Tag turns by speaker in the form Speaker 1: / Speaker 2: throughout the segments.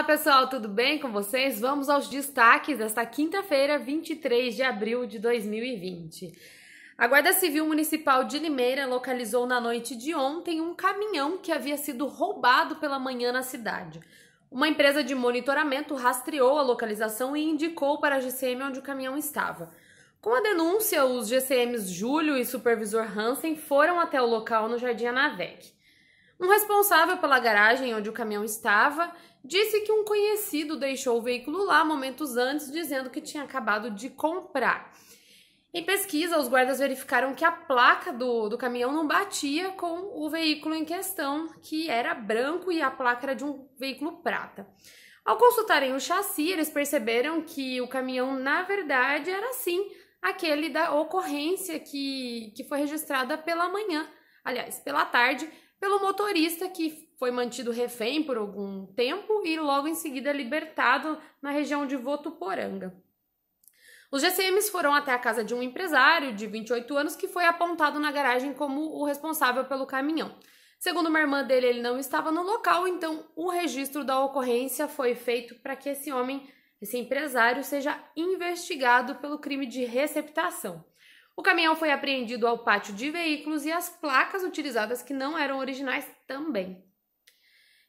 Speaker 1: Olá pessoal, tudo bem com vocês? Vamos aos destaques desta quinta-feira, 23 de abril de 2020. A Guarda Civil Municipal de Limeira localizou na noite de ontem um caminhão que havia sido roubado pela manhã na cidade. Uma empresa de monitoramento rastreou a localização e indicou para a GCM onde o caminhão estava. Com a denúncia, os GCMs Júlio e supervisor Hansen foram até o local no Jardim Anavec. Um responsável pela garagem onde o caminhão estava disse que um conhecido deixou o veículo lá momentos antes, dizendo que tinha acabado de comprar. Em pesquisa, os guardas verificaram que a placa do, do caminhão não batia com o veículo em questão, que era branco e a placa era de um veículo prata. Ao consultarem o chassi, eles perceberam que o caminhão, na verdade, era sim aquele da ocorrência que, que foi registrada pela manhã, aliás, pela tarde, pelo motorista que foi mantido refém por algum tempo e logo em seguida libertado na região de Votuporanga. Os GCMs foram até a casa de um empresário de 28 anos que foi apontado na garagem como o responsável pelo caminhão. Segundo uma irmã dele, ele não estava no local, então o registro da ocorrência foi feito para que esse homem, esse empresário, seja investigado pelo crime de receptação. O caminhão foi apreendido ao pátio de veículos e as placas utilizadas que não eram originais também.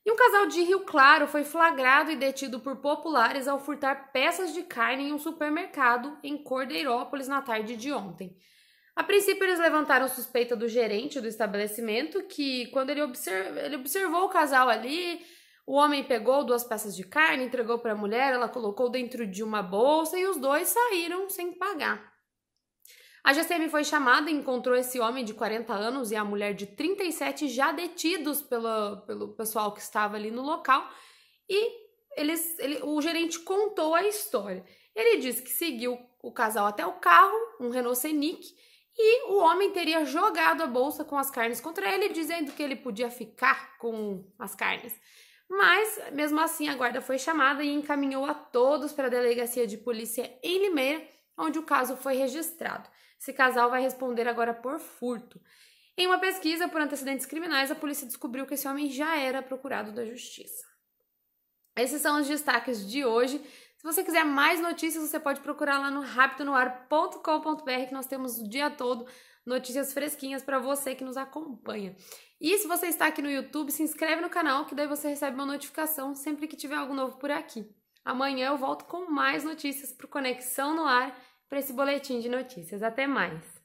Speaker 1: E um casal de Rio Claro foi flagrado e detido por populares ao furtar peças de carne em um supermercado em Cordeirópolis na tarde de ontem. A princípio, eles levantaram suspeita do gerente do estabelecimento, que quando ele, ele observou o casal ali, o homem pegou duas peças de carne, entregou para a mulher, ela colocou dentro de uma bolsa e os dois saíram sem pagar. A GCM foi chamada e encontrou esse homem de 40 anos e a mulher de 37 já detidos pelo pelo pessoal que estava ali no local e eles, ele, o gerente contou a história. Ele disse que seguiu o casal até o carro, um Renault Scenic, e o homem teria jogado a bolsa com as carnes contra ele, dizendo que ele podia ficar com as carnes. Mas, mesmo assim, a guarda foi chamada e encaminhou a todos para a delegacia de polícia em Limeira, onde o caso foi registrado. Esse casal vai responder agora por furto. Em uma pesquisa por antecedentes criminais, a polícia descobriu que esse homem já era procurado da justiça. Esses são os destaques de hoje. Se você quiser mais notícias, você pode procurar lá no rapidonoar.com.br que nós temos o dia todo notícias fresquinhas para você que nos acompanha. E se você está aqui no YouTube, se inscreve no canal que daí você recebe uma notificação sempre que tiver algo novo por aqui. Amanhã eu volto com mais notícias para Conexão no Ar para esse boletim de notícias. Até mais!